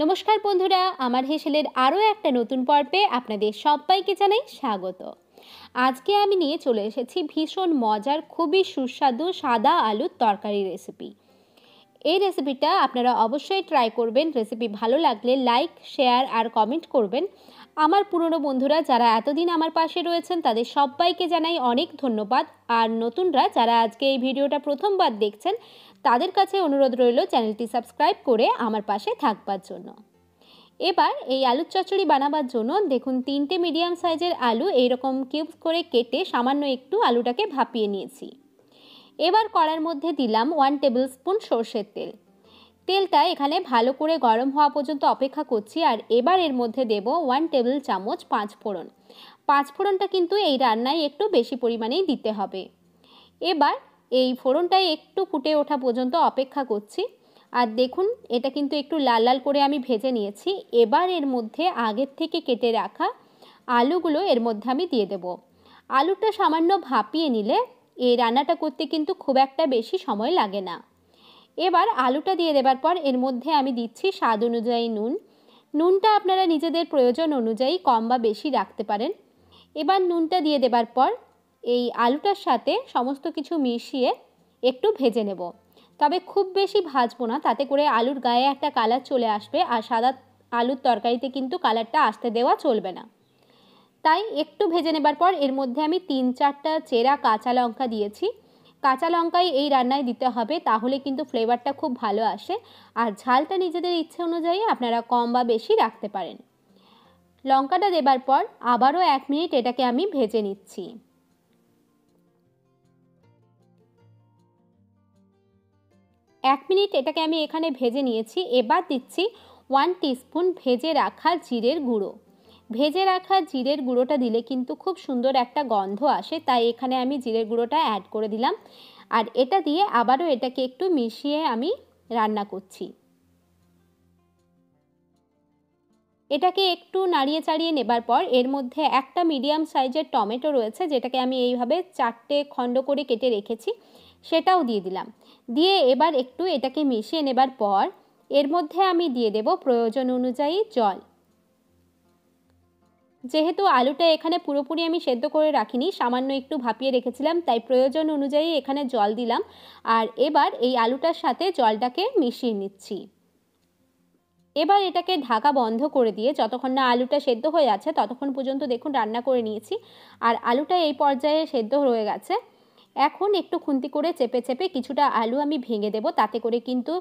নমস্কার বন্ধুরা আমার হেসেলের আরও একটা নতুন পর্বে আপনাদের সবাইকে জানাই স্বাগত আজকে আমি নিয়ে চলে এসেছি ভীষণ মজার খুবই সুস্বাদু সাদা আলুর তরকারি রেসিপি এই রেসিপিটা আপনারা অবশ্যই ট্রাই করবেন রেসিপি ভালো লাগলে লাইক শেয়ার আর কমেন্ট করবেন আমার পুরনো বন্ধুরা যারা এতদিন আমার পাশে রয়েছেন তাদের সবাইকে জানাই অনেক ধন্যবাদ আর নতুনরা যারা আজকে এই ভিডিওটা প্রথমবার দেখছেন তাদের কাছে অনুরোধ রইল চ্যানেলটি সাবস্ক্রাইব করে আমার পাশে থাকবার জন্য এবার এই আলুর চচ্চড়ি বানাবার জন্য দেখুন তিনটে মিডিয়াম সাইজের আলু এইরকম কিউবস করে কেটে সামান্য একটু আলুটাকে ভাপিয়ে নিয়েছি এবার কড়ার মধ্যে দিলাম ওয়ান টেবিল স্পুন সর্ষের তেল তেলটা এখানে ভালো করে গরম হওয়া পর্যন্ত অপেক্ষা করছি আর এবার এর মধ্যে দেব ওয়ান টেবিল চামচ পাঁচ ফোড়ন পাঁচ ফোড়নটা কিন্তু এই রান্নায় একটু বেশি পরিমাণেই দিতে হবে এবার এই ফোড়নটাই একটু ফুটে ওঠা পর্যন্ত অপেক্ষা করছি আর দেখুন এটা কিন্তু একটু লাল লাল করে আমি ভেজে নিয়েছি এবার এর মধ্যে আগের থেকে কেটে রাখা আলুগুলো এর মধ্যে আমি দিয়ে দেব আলুটা সামান্য ভাপিয়ে নিলে এই রান্নাটা করতে কিন্তু খুব একটা বেশি সময় লাগে না এবার আলুটা দিয়ে দেবার পর এর মধ্যে আমি দিচ্ছি স্বাদ অনুযায়ী নুন নুনটা আপনারা নিজেদের প্রয়োজন অনুযায়ী কম বা বেশি রাখতে পারেন এবার নুনটা দিয়ে দেবার পর এই আলুটার সাথে সমস্ত কিছু মিশিয়ে একটু ভেজে নেব তবে খুব বেশি ভাজবো না তাতে করে আলুর গায়ে একটা কালার চলে আসবে আর সাদা আলুর তরকারিতে কিন্তু কালারটা আসতে দেওয়া চলবে না তাই একটু ভেজে নেবার পর এর মধ্যে আমি তিন চারটা চেরা কাঁচা লঙ্কা দিয়েছি কাঁচা লঙ্কাই এই রান্নায় দিতে হবে তাহলে কিন্তু ফ্লেভারটা খুব ভালো আসে আর ঝালটা নিজেদের ইচ্ছে অনুযায়ী আপনারা কম বা বেশি রাখতে পারেন লঙ্কাটা দেবার পর আবারও এক মিনিট এটাকে আমি ভেজে নিচ্ছি এক মিনিট এটাকে আমি এখানে ভেজে নিয়েছি এবার দিচ্ছি ওয়ান টিস্পুন ভেজে রাখা জিরের গুঁড়ো ভেজে রাখা জিরের গুঁড়োটা দিলে কিন্তু খুব সুন্দর একটা গন্ধ আসে তাই এখানে আমি জিরের গুঁড়োটা অ্যাড করে দিলাম আর এটা দিয়ে আবারও এটাকে একটু মিশিয়ে আমি রান্না করছি এটাকে একটু নাড়িয়ে চাড়িয়ে নেবার পর এর মধ্যে একটা মিডিয়াম সাইজের টমেটো রয়েছে যেটাকে আমি এইভাবে চারটে খণ্ড করে কেটে রেখেছি সেটাও দিয়ে দিলাম দিয়ে এবার একটু এটাকে মিশিয়ে নেবার পর এর মধ্যে আমি দিয়ে দেব প্রয়োজন অনুযায়ী জল যেহেতু আলুটা এখানে পুরোপুরি আমি সেদ্ধ করে রাখিনি সামান্য একটু ভাপিয়ে রেখেছিলাম তাই প্রয়োজন অনুযায়ী এখানে জল দিলাম আর এবার এই আলুটার সাথে জলটাকে মিশিয়ে নিচ্ছি এবার এটাকে ঢাকা বন্ধ করে দিয়ে যতক্ষণ না আলুটা সেদ্ধ হয়ে আছে ততক্ষণ পর্যন্ত দেখুন রান্না করে নিয়েছি আর আলুটা এই পর্যায়ে সেদ্ধ রয়ে গেছে এখন একটু খুন্তি করে চেপে চেপে কিছুটা আলু আমি ভেঙে দেব তাতে করে কিন্তু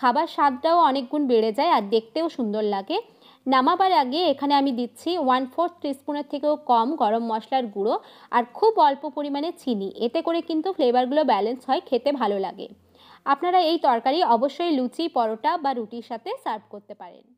খাবার স্বাদটাও অনেক গুণ বেড়ে যায় আর দেখতেও সুন্দর লাগে নামাবার আগে এখানে আমি দিচ্ছি ওয়ান ফোর্থ টিস্পুনের থেকেও কম গরম মশলার গুঁড়ো আর খুব অল্প পরিমাণে চিনি এতে করে কিন্তু ফ্লেভারগুলো ব্যালেন্স হয় খেতে ভালো লাগে আপনারা এই তরকারি অবশ্যই লুচি পরোটা বা রুটির সাথে সার্ভ করতে পারেন